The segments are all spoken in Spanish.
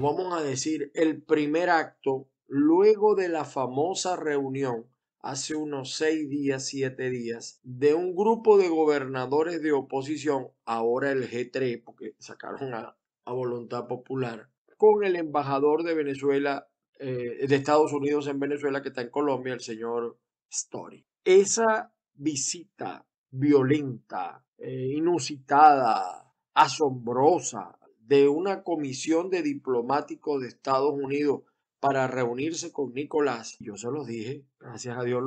vamos a decir el primer acto, luego de la famosa reunión hace unos seis días, siete días, de un grupo de gobernadores de oposición, ahora el G3, porque sacaron a, voluntad popular, con el embajador de Venezuela, eh, de Estados Unidos en Venezuela, que está en Colombia, el señor Story. Esa visita violenta, eh, inusitada, asombrosa, de una comisión de diplomáticos de Estados Unidos para reunirse con Nicolás. Yo se los dije, gracias a Dios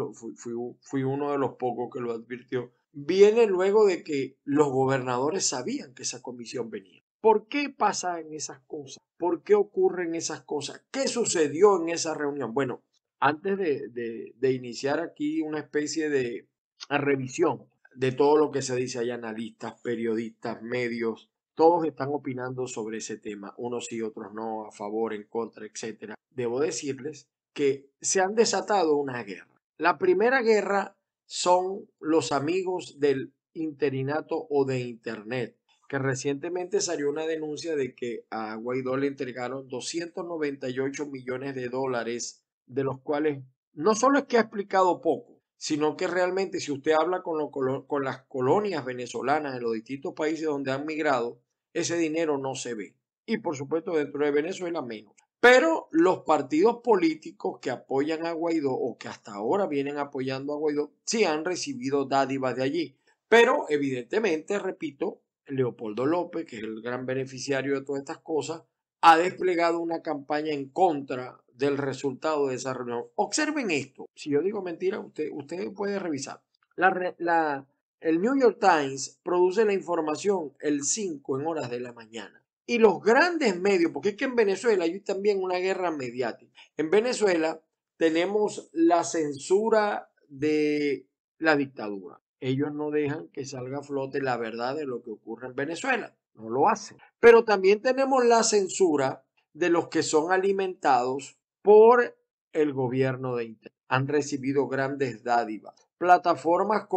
fui, uno de los pocos que lo advirtió. Viene luego de que los gobernadores sabían que esa comisión venía. ¿Por qué pasa en esas cosas? ¿Por qué ocurren esas cosas? ¿Qué sucedió en esa reunión? Bueno, antes de, de iniciar aquí una especie de revisión de todo lo que se dice, hay analistas, periodistas, medios, todos están opinando sobre ese tema, unos sí, otros no, a favor, en contra, etc. Debo decirles que se han desatado una guerra. La primera guerra son los amigos del interinato o de Internet, que recientemente salió una denuncia de que a Guaidó le entregaron 298 millones de dólares, de los cuales no solo es que ha explicado poco, sino que realmente si usted habla con, con las colonias venezolanas en los distintos países donde han migrado, ese dinero no se ve. Y por supuesto dentro de Venezuela menos. Pero los partidos políticos que apoyan a Guaidó o que hasta ahora vienen apoyando a Guaidó sí han recibido dádivas de allí. Pero evidentemente, repito, Leopoldo López, que es el gran beneficiario de todas estas cosas, ha desplegado una campaña en contra del resultado de esa reunión. Observen esto. Si yo digo mentira, usted, usted puede revisar. La, la, el New York Times produce la información el 5 en horas de la mañana. Y los grandes medios, porque es que en Venezuela hay también una guerra mediática. En Venezuela tenemos la censura de la dictadura. Ellos no dejan que salga a flote la verdad de lo que ocurre en Venezuela. No lo hacen. Pero también tenemos la censura de los que son alimentados por el gobierno de Internet. Han recibido grandes dádivas plataformas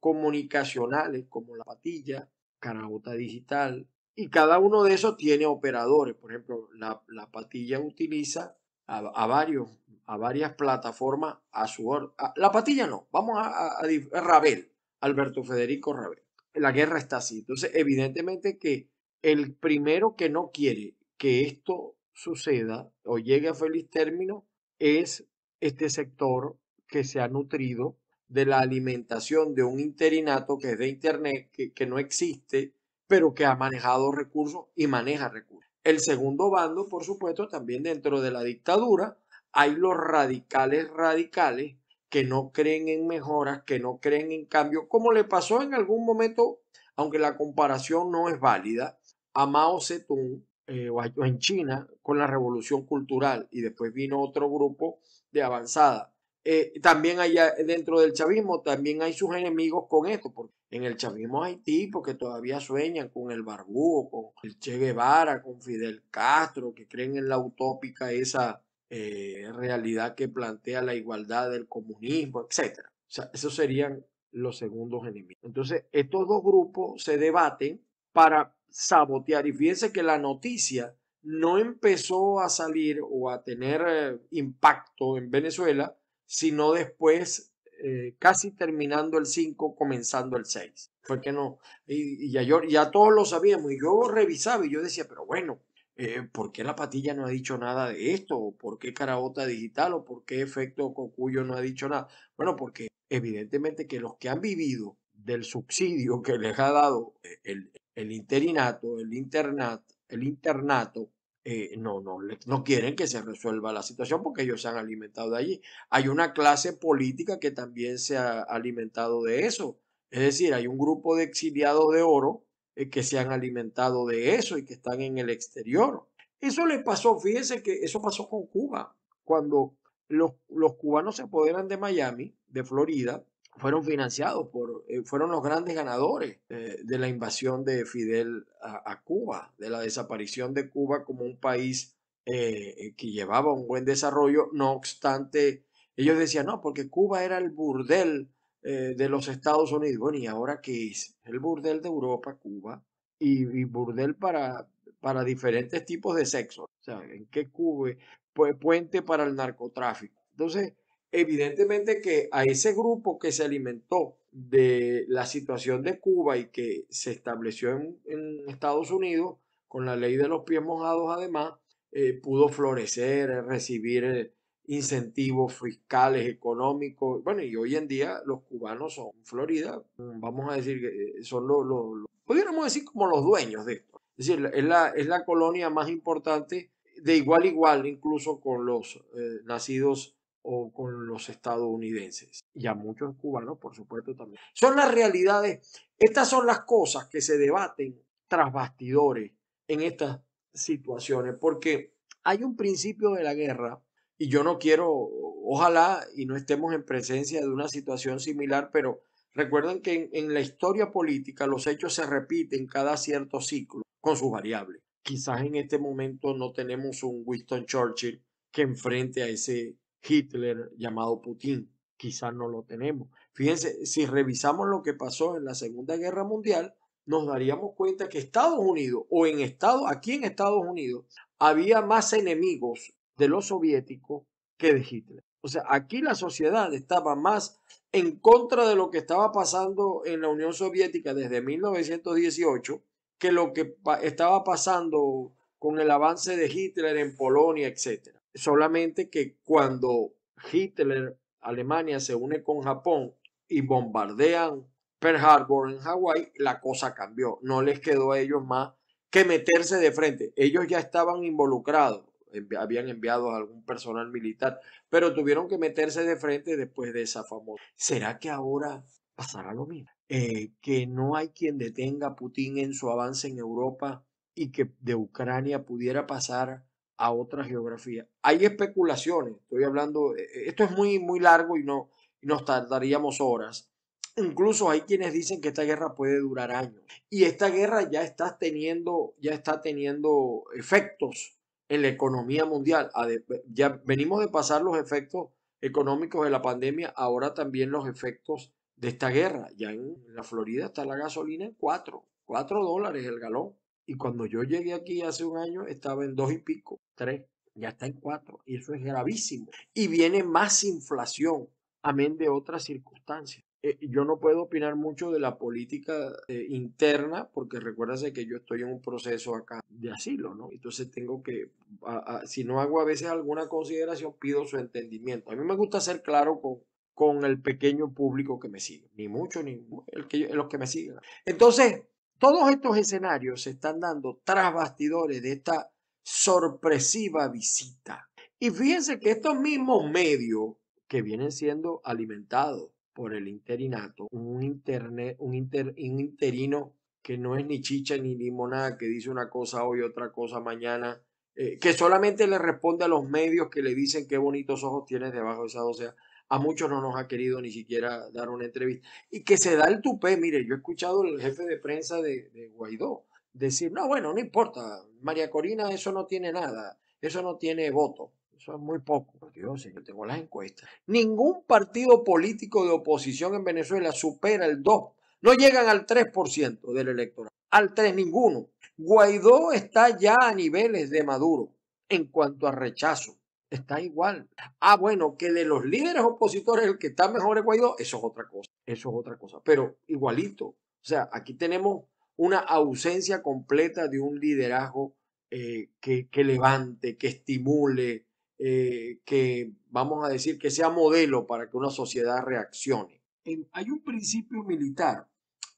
comunicacionales como La Patilla, Carabota Digital, y cada uno de esos tiene operadores. Por ejemplo, La, Patilla utiliza a, varios, a varias plataformas a su orden. La Patilla no, vamos a, a, Rabel, Alberto Federico Rabel. La guerra está así. Entonces, evidentemente que el primero que no quiere que esto suceda o llegue a feliz término es este sector que se ha nutrido de la alimentación de un interinato que es de Internet, que, no existe, pero que ha manejado recursos y maneja recursos. El segundo bando, por supuesto, también dentro de la dictadura, hay los radicales radicales que no creen en mejoras, que no creen en cambio, como le pasó en algún momento, aunque la comparación no es válida, a Mao Zedong eh, en China con la revolución cultural y después vino otro grupo de avanzada eh, también allá eh, dentro del chavismo, también hay sus enemigos con esto, porque en el chavismo hay tipos que todavía sueñan con el Barbú, con el Che Guevara, con Fidel Castro, que creen en la utópica esa eh, realidad que plantea la igualdad del comunismo, etc. O sea, esos serían los segundos enemigos. Entonces, estos dos grupos se debaten para sabotear. Y fíjense que la noticia no empezó a salir o a tener impacto en Venezuela sino después, eh, casi terminando el 5, comenzando el 6. Porque no, y, ya, yo, ya todos lo sabíamos, y yo revisaba y yo decía, pero bueno, eh, ¿por qué la patilla no ha dicho nada de esto? ¿O ¿Por qué Carabota Digital? ¿O por qué Efecto Cocuyo no ha dicho nada? Bueno, porque evidentemente que los que han vivido del subsidio que les ha dado eh, el, interinato, el, internat, el internato, eh, no, no, no quieren que se resuelva la situación porque ellos se han alimentado de allí. Hay una clase política que también se ha alimentado de eso. Es decir, hay un grupo de exiliados de oro eh, que se han alimentado de eso y que están en el exterior. Eso le pasó, fíjense que eso pasó con Cuba. Cuando los cubanos se apoderan de Miami, de Florida, fueron financiados por, eh, fueron los grandes ganadores de la invasión de Fidel a, Cuba, de la desaparición de Cuba como un país eh, eh, que llevaba un buen desarrollo, no obstante, ellos decían, no, porque Cuba era el burdel de los Estados Unidos. Bueno, ¿y ahora qué es? El burdel de Europa, Cuba, y, burdel para, para diferentes tipos de sexo. O sea, ¿en qué Cuba Puente para el narcotráfico. Entonces, evidentemente que a ese grupo que se alimentó de la situación de Cuba y que se estableció en, Estados Unidos, con la ley de los pies mojados además, eh, pudo florecer, recibir eh, incentivos fiscales, económicos. Bueno, y hoy en día los cubanos son Florida, mm, vamos a decir que eh, son los, los, decir como los dueños de esto. Es decir, es la, es la colonia más importante de igual a igual, incluso con los nacidos o con los estadounidenses y a muchos cubanos, por supuesto, también. Son las realidades, estas son las cosas que se debaten tras bastidores en estas situaciones, porque hay un principio de la guerra y yo no quiero, ojalá y no estemos en presencia de una situación similar, pero recuerden que en, en la historia política los hechos se repiten cada cierto ciclo con sus variables. Quizás en este momento no tenemos un Winston Churchill que enfrente a ese Hitler llamado Putin. Quizás no lo tenemos. Fíjense, si revisamos lo que pasó en la Segunda Guerra Mundial, nos daríamos cuenta que Estados Unidos o en Estado, aquí en Estados Unidos, había más enemigos de los soviéticos que de Hitler. O sea, aquí la sociedad estaba más en contra de lo que estaba pasando en la Unión Soviética desde 1918 que lo que estaba pasando con el avance de Hitler en Polonia, etc solamente que cuando Hitler, Alemania, se une con Japón y bombardean Pearl Harbor en Hawái, la cosa cambió. No les quedó a ellos más que meterse de frente. Ellos ya estaban involucrados, habían enviado a algún personal militar, pero tuvieron que meterse de frente después de esa famosa. ¿Será que ahora pasará lo mismo? Eh, que no hay quien detenga a Putin en su avance en Europa y que de Ucrania pudiera pasar a otra geografía. Hay especulaciones, estoy hablando, e, e, esto es muy, muy largo y, no, nos tardaríamos horas. Incluso hay quienes dicen que esta guerra puede durar años. Y esta guerra ya está teniendo, ya está teniendo efectos en la economía mundial. Ya venimos de pasar los efectos económicos de la pandemia, ahora también los efectos de esta guerra. Ya en la Florida está la gasolina en cuatro 4 dólares el galón. Y cuando yo llegué aquí hace un año, estaba en dos y pico, tres, ya está en cuatro, y eso es gravísimo. Y viene más inflación, amén de otras circunstancias. Eh, yo no puedo opinar mucho de la política eh, interna, porque recuérdase que yo estoy en un proceso acá de asilo, ¿no? Entonces tengo que, si no hago a veces alguna consideración, pido su entendimiento. A mí me gusta ser claro con, con el pequeño público que me sigue, ni mucho, ni el que, los que me siguen. Entonces, todos estos escenarios se están dando tras bastidores de esta sorpresiva visita. Y fíjense que estos mismos medios que vienen siendo alimentados por el interinato, un, internet, un, interino que no es ni chicha ni limonada, que dice una cosa hoy, otra cosa mañana, eh, que solamente le responde a los medios que le dicen qué bonitos ojos tienes debajo de esa docea a muchos no nos ha querido ni siquiera dar una entrevista. Y que se da el tupé, mire, yo he escuchado al jefe de prensa de, Guaidó decir, no, bueno, no importa, María Corina eso no tiene nada, eso no tiene voto. Eso es muy poco. Dios, yo tengo las encuestas. Ningún partido político de oposición en Venezuela supera el 2. No llegan al 3% del electorado. Al 3 ninguno. Guaidó está ya a niveles de Maduro en cuanto a rechazo está igual. Ah, bueno, que de los líderes opositores el que está mejor es Guaidó, eso es otra cosa, eso es otra cosa, pero igualito. O sea, aquí tenemos una ausencia completa de un liderazgo eh, que, levante, que estimule, eh, que vamos a decir que sea modelo para que una sociedad reaccione. hay un principio militar,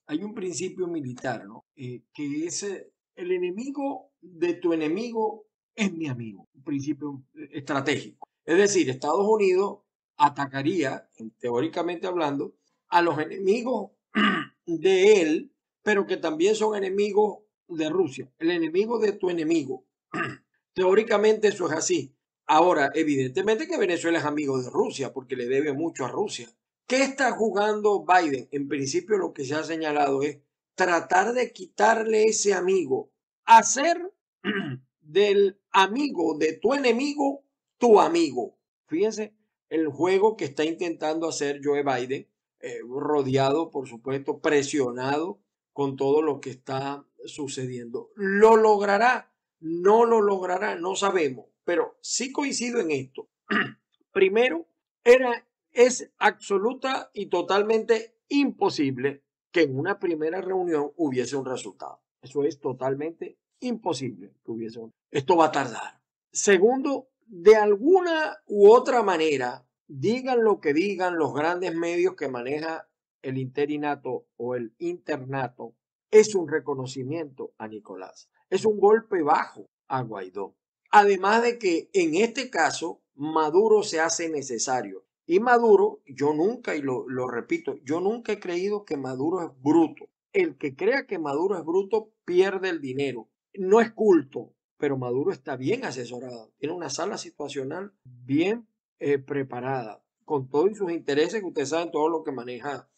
hay un principio militar, ¿no? Eh, que es el enemigo de tu enemigo es mi amigo, un principio eh, estratégico. Es decir, Estados Unidos atacaría, teóricamente hablando, a los enemigos de él, pero que también son enemigos de Rusia, el enemigo de tu enemigo. Teóricamente eso es así. Ahora, evidentemente que Venezuela es amigo de Rusia porque le debe mucho a Rusia. ¿Qué está jugando Biden? En principio lo que se ha señalado es tratar de quitarle ese amigo, hacer del amigo, de tu enemigo, tu amigo. Fíjense el juego que está intentando hacer Joe Biden, eh, rodeado, por supuesto, presionado con todo lo que está sucediendo. ¿Lo logrará? No lo logrará, no sabemos, pero sí coincido en esto. Primero, era, es absoluta y totalmente imposible que en una primera reunión hubiese un resultado. Eso es totalmente imposible que hubiese. Esto va a tardar. Segundo, de alguna u otra manera, digan lo que digan los grandes medios que maneja el interinato o el internato, es un reconocimiento a Nicolás. Es un golpe bajo a Guaidó. Además de que en este caso Maduro se hace necesario. Y Maduro, yo nunca, y lo, lo repito, yo nunca he creído que Maduro es bruto. El que crea que Maduro es bruto pierde el dinero, no es culto, pero Maduro está bien asesorado, tiene una sala situacional bien eh, preparada, con todos sus intereses, ustedes saben todo lo que maneja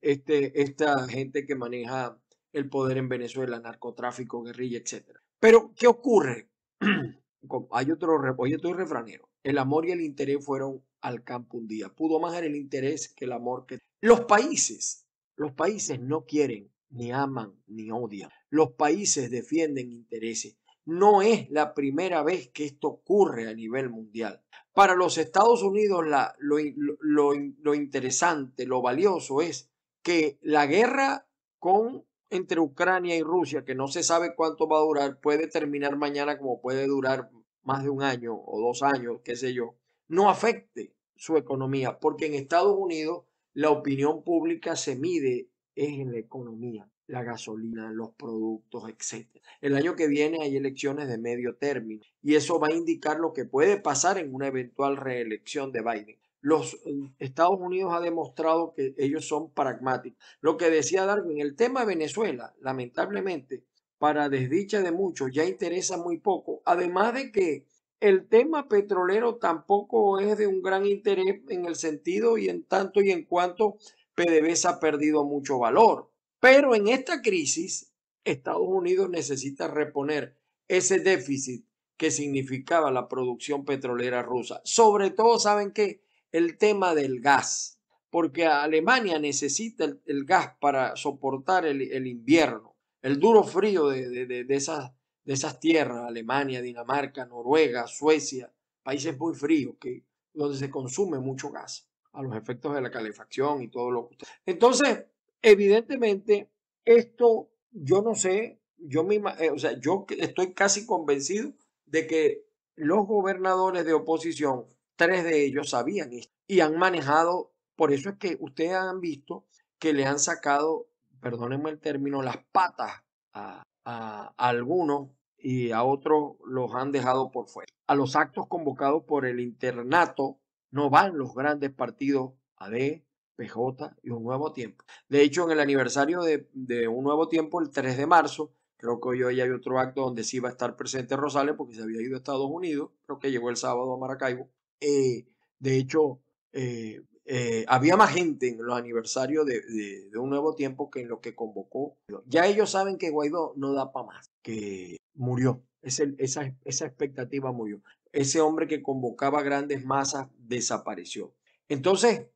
este, esta gente que maneja el poder en Venezuela, narcotráfico, guerrilla, etc. Pero, ¿qué ocurre? Hay otro, refranero, el amor y el interés fueron al campo un día, pudo más el interés que el amor que... Los países, los países no quieren, ni aman, ni odian los países defienden intereses. No es la primera vez que esto ocurre a nivel mundial. Para los Estados Unidos lo, interesante, lo valioso es que la guerra con entre Ucrania y Rusia, que no se sabe cuánto va a durar, puede terminar mañana como puede durar más de un año o dos años, qué sé yo, no afecte su economía, porque en Estados Unidos la opinión pública se mide es en la economía, la gasolina, los productos, etc. El año que viene hay elecciones de medio término y eso va a indicar lo que puede pasar en una eventual reelección de Biden. Los eh, Estados Unidos ha demostrado que ellos son pragmáticos. Lo que decía Darwin, el tema Venezuela, lamentablemente, para desdicha de muchos, ya interesa muy poco. Además de que el tema petrolero tampoco es de un gran interés en el sentido y en tanto y en cuanto PDVSA ha perdido mucho valor. Pero en esta crisis, Estados Unidos necesita reponer ese déficit que significaba la producción petrolera rusa. Sobre todo, ¿saben qué? El tema del gas, porque Alemania necesita el, gas para soportar el, invierno, el duro frío de, esas, de esas tierras, Alemania, Dinamarca, Noruega, Suecia, países muy fríos, que, donde se consume mucho gas a los efectos de la calefacción y todo lo que Entonces, evidentemente, esto yo no sé, yo eh, o sea, yo estoy casi convencido de que los gobernadores de oposición, tres de ellos sabían esto y han manejado, por eso es que ustedes han visto que le han sacado, perdónenme el término, las patas a, a, a algunos y a otros los han dejado por fuera. A los actos convocados por el internato no van los grandes partidos AD, PJ y Un Nuevo Tiempo. De hecho, en el aniversario de, Un Nuevo Tiempo, el 3 de marzo, creo que hoy, hay otro acto donde sí va a estar presente Rosales porque se había ido a Estados Unidos, creo que llegó el sábado a Maracaibo. Eh, de hecho, eh, eh, había más gente en los aniversarios de, un nuevo tiempo que en lo que convocó. Ya ellos saben que Guaidó no da para más, que murió. Es esa, esa expectativa murió ese hombre que convocaba grandes masas desapareció. Entonces,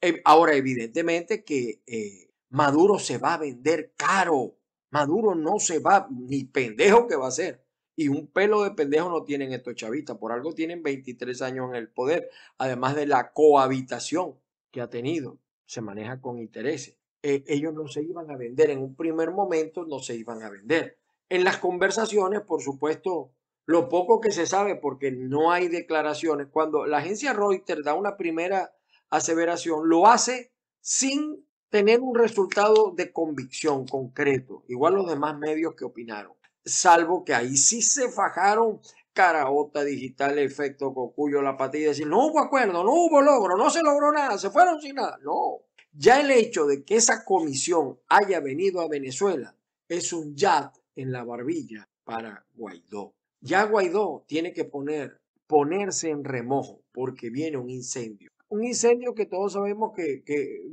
eh, ahora evidentemente que eh, Maduro se va a vender caro. Maduro no se va, ni pendejo que va a ser. Y un pelo de pendejo no tienen estos chavistas. Por algo tienen 23 años en el poder, además de la cohabitación que ha tenido. Se maneja con intereses. Eh, ellos no se iban a vender. En un primer momento no se iban a vender. En las conversaciones, por supuesto, lo poco que se sabe, porque no hay declaraciones, cuando la agencia Reuters da una primera aseveración, lo hace sin tener un resultado de convicción concreto, igual los demás medios que opinaron, salvo que ahí sí se fajaron Caraota Digital, Efecto Cocuyo, La Patilla, decir, no hubo acuerdo, no hubo logro, no se logró nada, se fueron sin nada. No, ya el hecho de que esa comisión haya venido a Venezuela es un yat en la barbilla para Guaidó. Ya Guaidó tiene que poner, ponerse en remojo porque viene un incendio. Un incendio que todos sabemos que,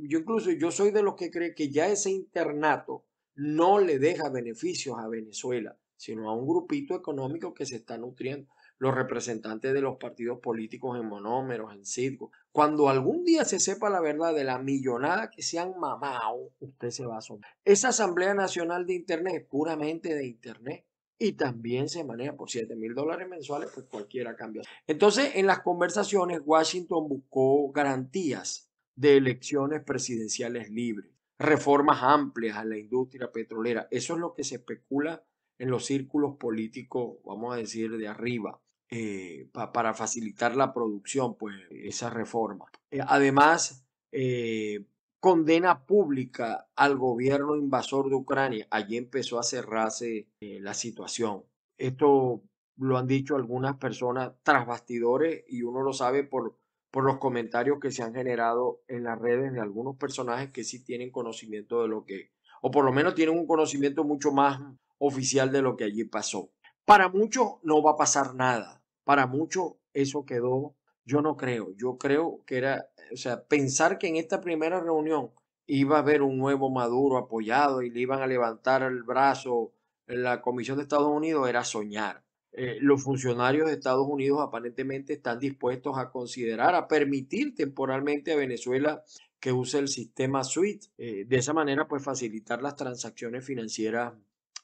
yo incluso yo soy de los que cree que ya ese internato no le deja beneficios a Venezuela, sino a un grupito económico que se está nutriendo los representantes de los partidos políticos en monómeros, en circo. Cuando algún día se sepa la verdad de la millonada que se han mamado, usted se va a asombrar. Esa Asamblea Nacional de Internet es puramente de Internet y también se maneja por 7 mil dólares mensuales, pues cualquiera cambia. Entonces, en las conversaciones, Washington buscó garantías de elecciones presidenciales libres, reformas amplias a la industria petrolera. Eso es lo que se especula en los círculos políticos, vamos a decir, de arriba. Eh, para facilitar la producción, pues esa reforma. Eh, además, eh, condena pública al gobierno invasor de Ucrania, allí empezó a cerrarse eh, la situación. Esto lo han dicho algunas personas tras bastidores y uno lo sabe por, por los comentarios que se han generado en las redes de algunos personajes que sí tienen conocimiento de lo que, o por lo menos tienen un conocimiento mucho más oficial de lo que allí pasó. Para muchos no va a pasar nada, para muchos eso quedó yo no creo, yo creo que era, o sea, pensar que en esta primera reunión iba a haber un nuevo Maduro apoyado y le iban a levantar el brazo en la Comisión de Estados Unidos era soñar. Eh, los funcionarios de Estados Unidos aparentemente están dispuestos a considerar, a permitir temporalmente a Venezuela que use el sistema SWIFT. Eh, de esa manera, pues facilitar las transacciones financieras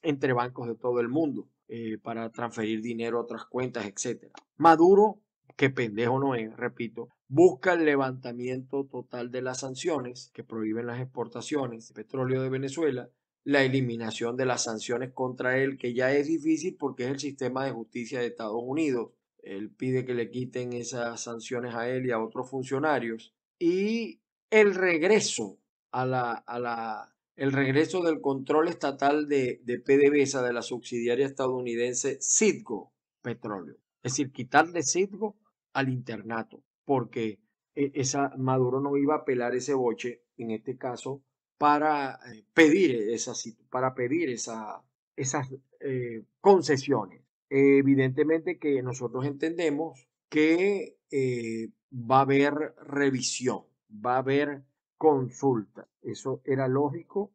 entre bancos de todo el mundo eh, para transferir dinero a otras cuentas, etc. Maduro que pendejo no es, repito, busca el levantamiento total de las sanciones que prohíben las exportaciones de petróleo de Venezuela, la eliminación de las sanciones contra él, que ya es difícil porque es el sistema de justicia de Estados Unidos. Él pide que le quiten esas sanciones a él y a otros funcionarios. Y el regreso a la, a la el regreso del control estatal de, de PDVSA de la subsidiaria estadounidense Citgo Petróleo. Es decir, quitarle Citgo al internato, porque e, esa, Maduro no iba a pelar ese boche, en este caso, para eh, pedir, esa, para pedir esa, esas eh, concesiones. evidentemente que nosotros entendemos que eh, va a haber revisión, va a haber consulta. Eso era lógico,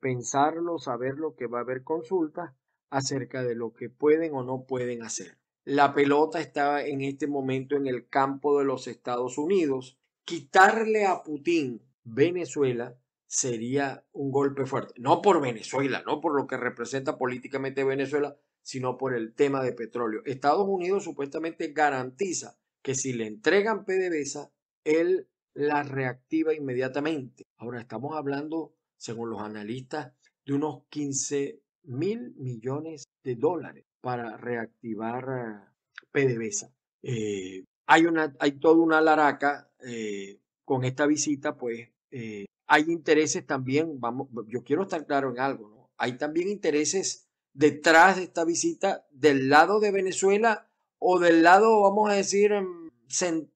pensarlo, saber lo que va a haber consulta acerca de lo que pueden o no pueden hacer. La pelota estaba en este momento en el campo de los Estados Unidos. Quitarle a Putin Venezuela sería un golpe fuerte. No por Venezuela, no por lo que representa políticamente Venezuela, sino por el tema de petróleo. Estados Unidos supuestamente garantiza que si le entregan PDVSA, él la reactiva inmediatamente. Ahora estamos hablando, según los analistas, de unos 15 mil millones de dólares para reactivar ah, PDVSA. Eh, hay, una, hay toda una laraca eh, con esta visita, pues eh, hay intereses también, vamos, yo quiero estar claro en algo, ¿no? Hay también intereses detrás de esta visita del lado de Venezuela o del lado, vamos a decir, mm,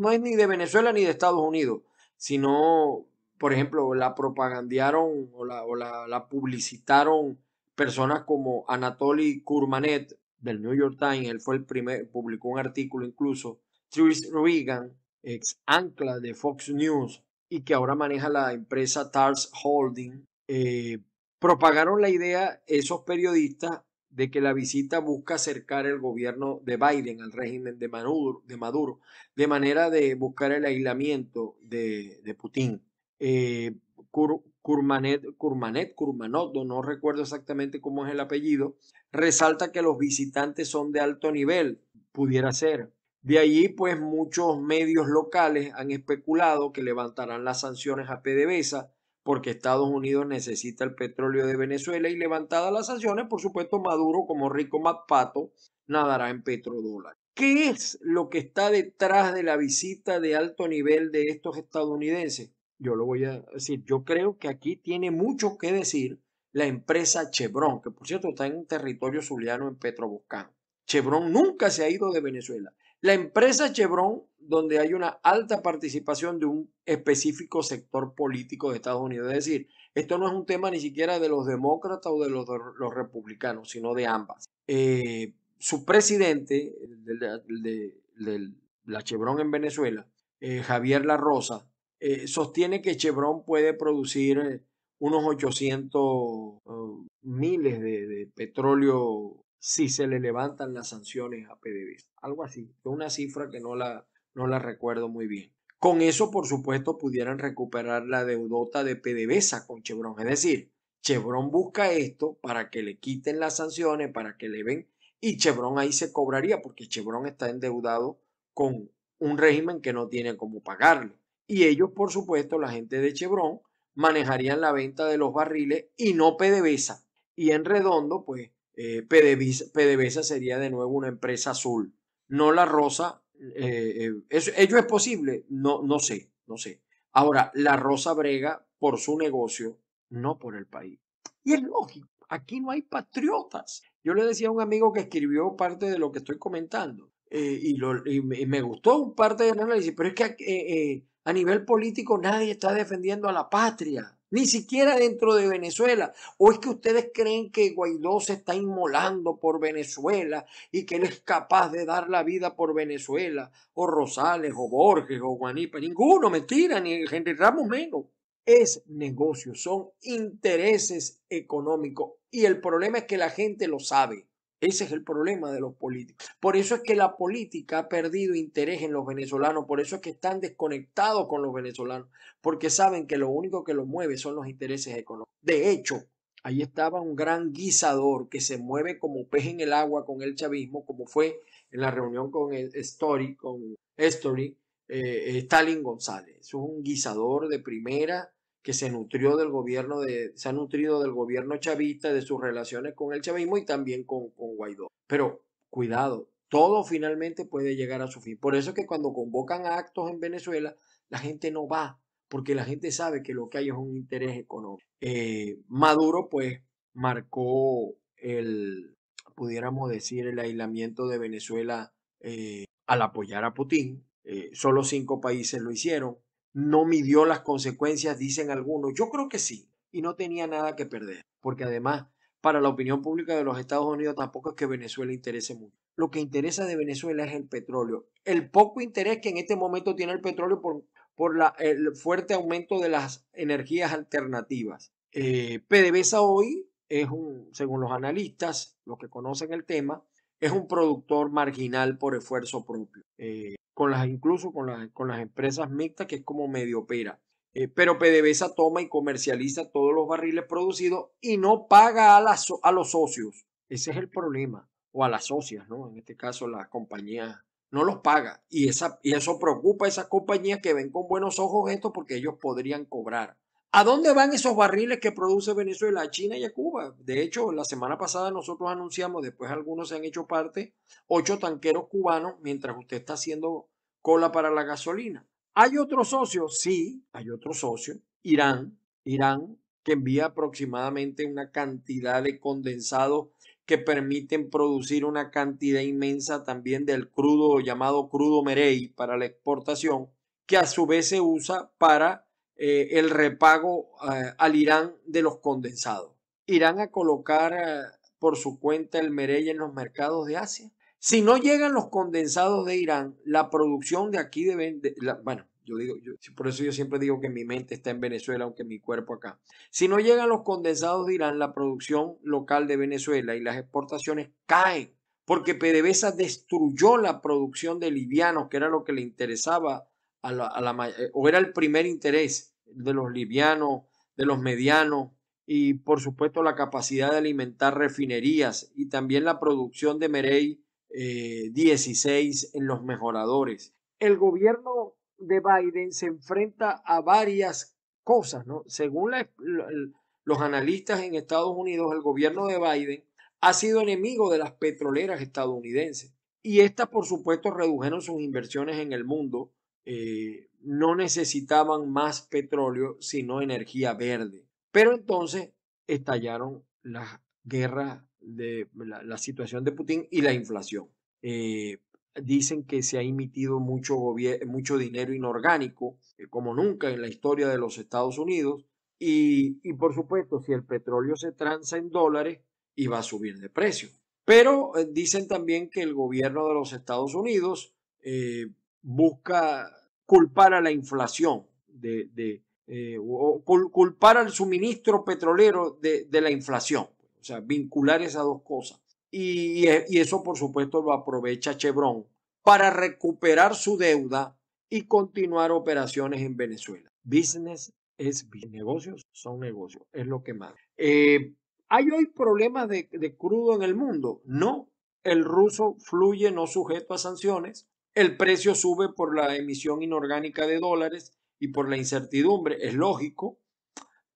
no es ni de Venezuela ni de Estados Unidos, sino, por ejemplo, la propagandearon o o la publicitaron personas como Anatoly Kurmanet del New York Times, él fue el primer, publicó un artículo incluso, Trish Reagan, ex ancla de Fox News y que ahora maneja la empresa TARS Holding, eh, propagaron la idea esos periodistas de que la visita busca acercar el gobierno de Biden al régimen de Maduro, de, Maduro, de manera de buscar el aislamiento de, Putin. Eh, Kurmanet, Kurmanet, Kurmanot, no recuerdo exactamente cómo es el apellido, resalta que los visitantes son de alto nivel, pudiera ser. De allí, pues muchos medios locales han especulado que levantarán las sanciones a PDVSA porque Estados Unidos necesita el petróleo de Venezuela y levantadas las sanciones, por supuesto, Maduro, como rico MacPato, nadará en petrodólar. ¿Qué es lo que está detrás de la visita de alto nivel de estos estadounidenses? yo lo voy a decir, yo creo que aquí tiene mucho que decir la empresa Chevron, que por cierto está en territorio zuliano en Petroboscán. Chevron nunca se ha ido de Venezuela. La empresa Chevron, donde hay una alta participación de un específico sector político de Estados Unidos. Es decir, esto no es un tema ni siquiera de los demócratas o de los, republicanos, sino de ambas. Eh, su presidente de, de, la Chevron en Venezuela, eh, Javier La Rosa, eh, sostiene que Chevron puede producir eh, unos 800 um, miles de, petróleo si se le levantan las sanciones a PDVSA. Algo así, una cifra que no la, no la recuerdo muy bien. Con eso, por supuesto, pudieran recuperar la deudota de PDVSA con Chevron. Es decir, Chevron busca esto para que le quiten las sanciones, para que le ven, y Chevron ahí se cobraría porque Chevron está endeudado con un régimen que no tiene cómo pagarlo y ellos, por supuesto, la gente de Chevron, manejarían la venta de los barriles y no PDVSA. Y en redondo, pues, eh, PDVSA, sería de nuevo una empresa azul, no la rosa. Eh, eh, ¿Ello es posible? No, no sé, no sé. Ahora, la rosa brega por su negocio, no por el país. Y es lógico, aquí no hay patriotas. Yo le decía a un amigo que escribió parte de lo que estoy comentando. Eh, y, me gustó un parte del análisis, pero es que eh, eh, a nivel político nadie está defendiendo a la patria, ni siquiera dentro de Venezuela. ¿O es que ustedes creen que Guaidó se está inmolando por Venezuela y que él es capaz de dar la vida por Venezuela? O Rosales, o Borges, o Guanipa, ninguno, mentira, ni Henry Ramos menos. Es negocio, son intereses económicos. Y el problema es que la gente lo sabe. Ese es el problema de los políticos. Por eso es que la política ha perdido interés en los venezolanos, por eso es que están desconectados con los venezolanos, porque saben que lo único que los mueve son los intereses económicos. De hecho, ahí estaba un gran guisador que se mueve como pez en el agua con el chavismo, como fue en la reunión con Story, con Story, eh, eh Stalin González. Es un guisador de primera que se nutrió del gobierno de, se ha nutrido del gobierno chavista, de sus relaciones con el chavismo y también con, Guaidó. Pero cuidado, todo finalmente puede llegar a su fin. Por eso es que cuando convocan actos en Venezuela, la gente no va, porque la gente sabe que lo que hay es un interés económico. Eh, Maduro, pues, marcó el, pudiéramos decir, el aislamiento de Venezuela eh, al apoyar a Putin. Eh, solo cinco países lo hicieron no midió las consecuencias, dicen algunos. Yo creo que sí, y no tenía nada que perder, porque además, para la opinión pública de los Estados Unidos tampoco es que Venezuela interese mucho. Lo que interesa de Venezuela es el petróleo. El poco interés que en este momento tiene el petróleo por, por la, el fuerte aumento de las energías alternativas. Eh, PDVSA hoy es un, según los analistas, los que conocen el tema, es un productor marginal por esfuerzo propio. Eh, con las, incluso con las, con las empresas mixtas, que es como medio opera. Eh, pero PDVSA toma y comercializa todos los barriles producidos y no paga a, a los socios. Ese es el problema. O a las socias, ¿no? En este caso, las compañías no los paga. Y, esa, y eso preocupa a esas compañías que ven con buenos ojos esto porque ellos podrían cobrar. ¿A dónde van esos barriles que produce Venezuela? China y a Cuba. De hecho, la semana pasada nosotros anunciamos, después algunos se han hecho parte, ocho tanqueros cubanos mientras usted está haciendo cola para la gasolina. ¿Hay otros socio? Sí, hay otro socio, Irán. Irán, que envía aproximadamente una cantidad de condensados que permiten producir una cantidad inmensa también del crudo llamado crudo merey para la exportación, que a su vez se usa para eh, el repago eh, al Irán de los condensados. ¿Irán a colocar eh, por su cuenta el Mereya en los mercados de Asia? Si no llegan los condensados de Irán, la producción de aquí de, bueno, yo digo, por eso yo siempre digo que mi mente está en Venezuela, aunque mi cuerpo acá. Si no llegan los condensados de Irán, la producción local de Venezuela y las exportaciones caen, porque PDVSA destruyó la producción de livianos, que era lo que le interesaba eh, o era el primer interés de los livianos, de los medianos y por supuesto la capacidad de alimentar refinerías y también la producción de Merey 16 eh, en los mejoradores. El gobierno de Biden se enfrenta a varias cosas, ¿no? Según los analistas en Estados Unidos, el gobierno de Biden ha sido enemigo de las petroleras estadounidenses y estas, por supuesto, redujeron sus inversiones en el mundo eh, no necesitaban más petróleo, sino energía verde. Pero entonces estallaron las guerras de la, situación de Putin y la inflación. Eh, dicen que se ha emitido mucho, mucho dinero inorgánico, eh, como nunca en la historia de los Estados Unidos. Y, por supuesto, si el petróleo se tranza en dólares, iba a subir de precio. Pero dicen también que el gobierno de los Estados Unidos busca culpar a la inflación de, eh, o culpar al suministro petrolero de, la inflación, o sea, vincular esas dos cosas. E, y, eso, por supuesto, lo aprovecha Chevron para recuperar su deuda y continuar operaciones en Venezuela. Business es negocios, son negocios, es lo que más. Eh, ¿Hay hoy problemas de, crudo en el mundo? No. El ruso fluye no sujeto a sanciones, el precio sube por la emisión inorgánica de dólares y por la incertidumbre, es lógico,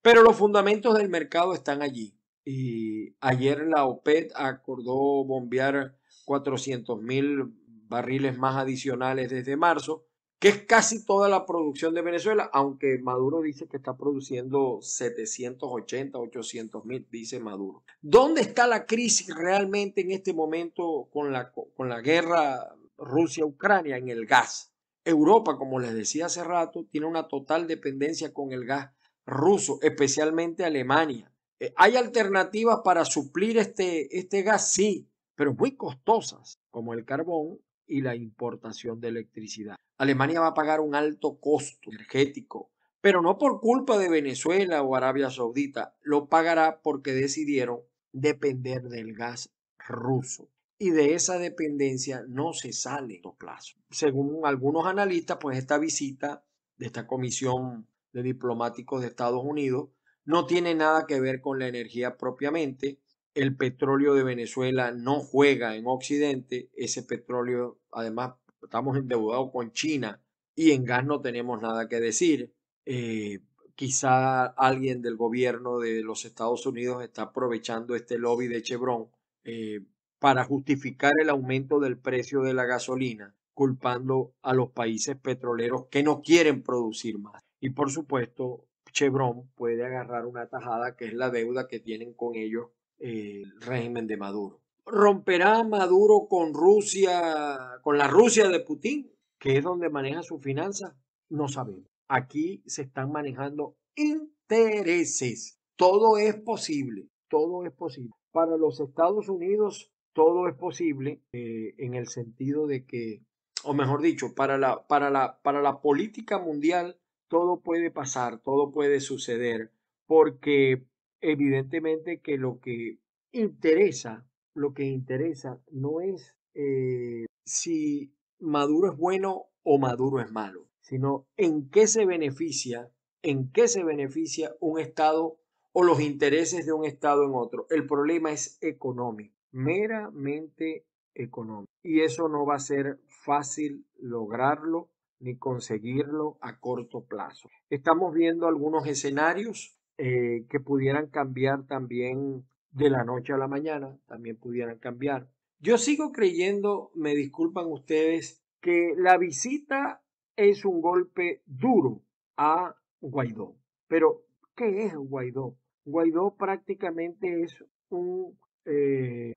pero los fundamentos del mercado están allí. Y ayer la OPED acordó bombear 400 mil barriles más adicionales desde marzo, que es casi toda la producción de Venezuela, aunque Maduro dice que está produciendo 780, 800 mil, dice Maduro. ¿Dónde está la crisis realmente en este momento con la, con la guerra Rusia-Ucrania en el gas. Europa, como les decía hace rato, tiene una total dependencia con el gas ruso, especialmente Alemania. Eh, ¿Hay alternativas para suplir este, este gas? Sí, pero muy costosas, como el carbón y la importación de electricidad. Alemania va a pagar un alto costo energético, pero no por culpa de Venezuela o Arabia Saudita, lo pagará porque decidieron depender del gas ruso y de esa dependencia no se sale a plazo. Según algunos analistas, pues esta visita de esta comisión de diplomáticos de Estados Unidos no tiene nada que ver con la energía propiamente. El petróleo de Venezuela no juega en Occidente. Ese petróleo, además, estamos endeudados con China y en gas no tenemos nada que decir. Eh, quizá alguien del gobierno de los Estados Unidos está aprovechando este lobby de Chevron eh, para justificar el aumento del precio de la gasolina, culpando a los países petroleros que no quieren producir más. Y por supuesto, Chevron puede agarrar una tajada que es la deuda que tienen con ellos eh, el régimen de Maduro. ¿Romperá Maduro con Rusia, con la Rusia de Putin, que es donde maneja sus finanzas? No sabemos. Aquí se están manejando intereses. Todo es posible, todo es posible. Para los Estados Unidos todo es posible eh, en el sentido de que, o mejor dicho, para la, para, la, para la política mundial todo puede pasar, todo puede suceder, porque evidentemente que lo que interesa, lo que interesa no es eh, si Maduro es bueno o Maduro es malo, sino en qué se beneficia, en qué se beneficia un Estado o los intereses de un Estado en otro. El problema es económico meramente económico. Y eso no va a ser fácil lograrlo ni conseguirlo a corto plazo. Estamos viendo algunos escenarios eh, que pudieran cambiar también de la noche a la mañana, también pudieran cambiar. Yo sigo creyendo, me disculpan ustedes, que la visita es un golpe duro a Guaidó. Pero, ¿qué es Guaidó? Guaidó prácticamente es un eh,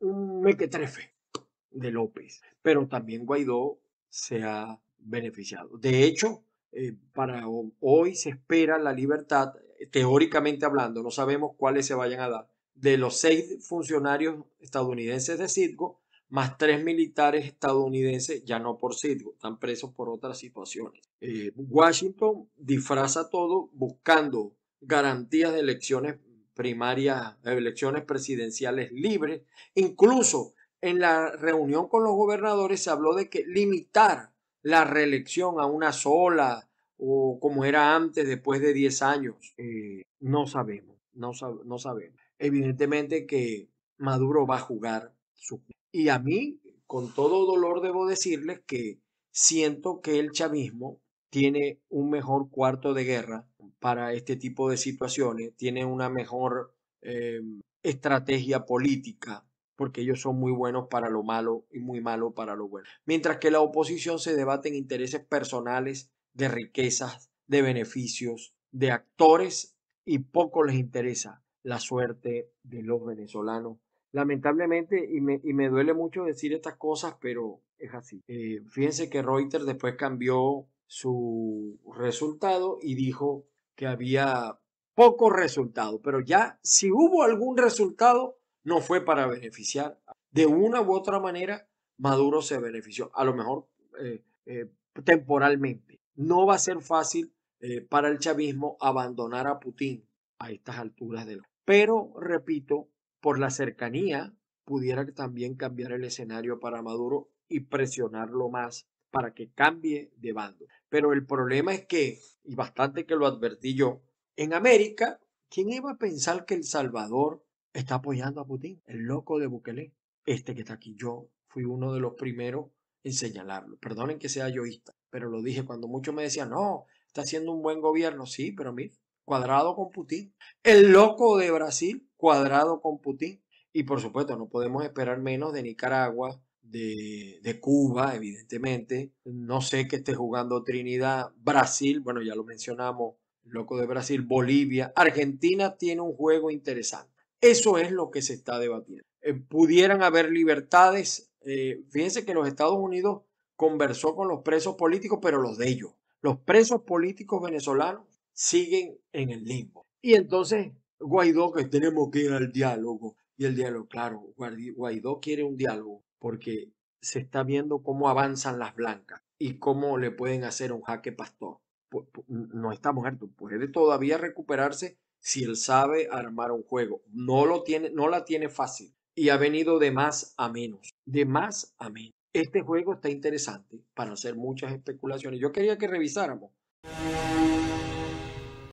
un mequetrefe de López, pero también Guaidó se ha beneficiado. De hecho, eh, para hoy se espera la libertad, eh, teóricamente hablando, no sabemos cuáles se vayan a dar, de los seis funcionarios estadounidenses de Cidgo, más tres militares estadounidenses, ya no por Citgo, están presos por otras situaciones. Washington disfraza todo buscando garantías de elecciones primarias, elecciones presidenciales libres. Incluso en la reunión con los gobernadores se habló de que limitar la reelección a una sola o como era antes, después de 10 años, eh, no sabemos, no, no sabemos. Evidentemente que Maduro va a jugar su... Y a mí, con todo dolor, debo decirles que siento que el chavismo tiene un mejor cuarto de guerra para este tipo de situaciones, tiene una mejor eh, estrategia política, porque ellos son muy buenos para lo malo y muy malos para lo bueno. Mientras que la oposición se debate en intereses personales, de riquezas, de beneficios, de actores, y poco les interesa la suerte de los venezolanos. Lamentablemente, y me, duele mucho decir estas cosas, pero es así. Eh, fíjense que Reuters después cambió su resultado y dijo que había poco resultado, pero ya si hubo algún resultado, no fue para beneficiar. De una u otra manera, Maduro se benefició, a lo mejor eh, eh, temporalmente. No va a ser fácil eh, para el chavismo abandonar a Putin a estas alturas del... Pero, repito, por la cercanía, pudiera también cambiar el escenario para Maduro y presionarlo más para que cambie de bando. Pero el problema es que, y bastante que lo advertí yo, en América, ¿quién iba a pensar que El Salvador está apoyando a Putin? El loco de Bukele, este que está aquí. Yo fui uno de los primeros en señalarlo. Perdonen que sea yoísta, pero lo dije cuando muchos me decían, no, está haciendo un buen gobierno. Sí, pero mira, cuadrado con Putin. El loco de Brasil, cuadrado con Putin. Y por supuesto, no podemos esperar menos de Nicaragua, de, Cuba, evidentemente. No sé qué esté jugando Trinidad, Brasil, bueno, ya lo mencionamos, loco de Brasil, Bolivia, Argentina tiene un juego interesante. Eso es lo que se está debatiendo. Eh, pudieran haber libertades. Eh, fíjense que los Estados Unidos conversó con los presos políticos, pero los de ellos. Los presos políticos venezolanos siguen en el limbo. Y entonces Guaidó, que tenemos que ir al diálogo. Y el diálogo, claro, Guaidó quiere un diálogo porque se está viendo cómo avanzan las blancas y cómo le pueden hacer un jaque pastor. No está muerto, puede todavía recuperarse si él sabe armar un juego. No, lo tiene, no la tiene fácil y ha venido de más a menos, de más a menos. Este juego está interesante para hacer muchas especulaciones. Yo quería que revisáramos.